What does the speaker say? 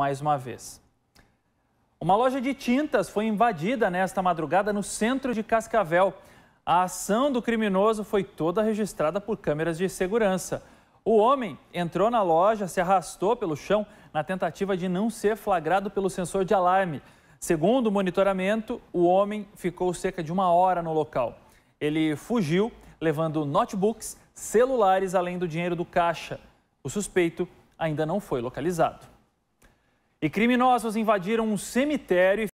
mais uma vez. Uma loja de tintas foi invadida nesta madrugada no centro de Cascavel. A ação do criminoso foi toda registrada por câmeras de segurança. O homem entrou na loja, se arrastou pelo chão na tentativa de não ser flagrado pelo sensor de alarme. Segundo o monitoramento, o homem ficou cerca de uma hora no local. Ele fugiu, levando notebooks, celulares, além do dinheiro do caixa. O suspeito ainda não foi localizado. E criminosos invadiram um cemitério